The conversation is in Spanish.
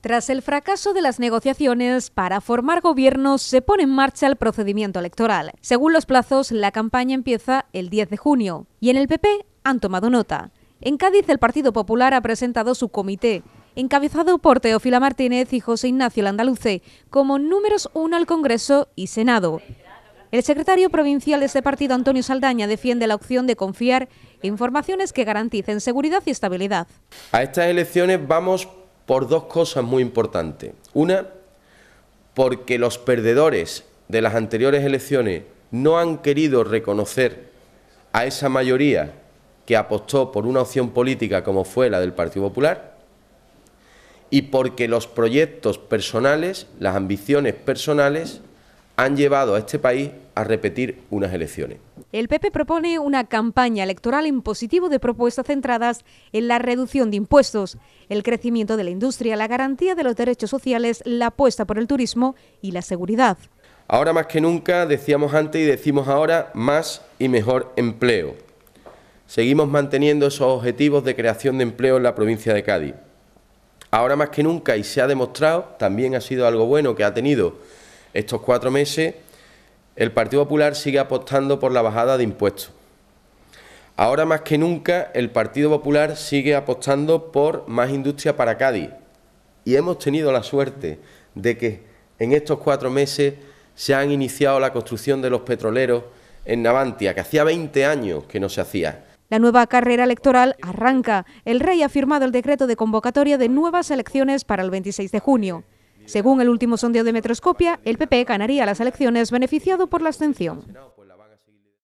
Tras el fracaso de las negociaciones para formar gobierno, se pone en marcha el procedimiento electoral. Según los plazos, la campaña empieza el 10 de junio y en el PP han tomado nota. En Cádiz, el Partido Popular ha presentado su comité, encabezado por Teófila Martínez y José Ignacio Landaluce, como números uno al Congreso y Senado. El secretario provincial de este partido, Antonio Saldaña, defiende la opción de confiar en que garanticen seguridad y estabilidad. A estas elecciones vamos por dos cosas muy importantes. Una, porque los perdedores de las anteriores elecciones no han querido reconocer a esa mayoría que apostó por una opción política como fue la del Partido Popular y porque los proyectos personales, las ambiciones personales, han llevado a este país a repetir unas elecciones. El PP propone una campaña electoral en positivo de propuestas centradas en la reducción de impuestos, el crecimiento de la industria, la garantía de los derechos sociales, la apuesta por el turismo y la seguridad. Ahora más que nunca, decíamos antes y decimos ahora, más y mejor empleo. Seguimos manteniendo esos objetivos de creación de empleo en la provincia de Cádiz. Ahora más que nunca, y se ha demostrado, también ha sido algo bueno que ha tenido estos cuatro meses, el Partido Popular sigue apostando por la bajada de impuestos. Ahora más que nunca, el Partido Popular sigue apostando por más industria para Cádiz. Y hemos tenido la suerte de que en estos cuatro meses se han iniciado la construcción de los petroleros en Navantia, que hacía 20 años que no se hacía. La nueva carrera electoral arranca. El rey ha firmado el decreto de convocatoria de nuevas elecciones para el 26 de junio. Según el último sondeo de Metroscopia, el PP ganaría las elecciones beneficiado por la abstención.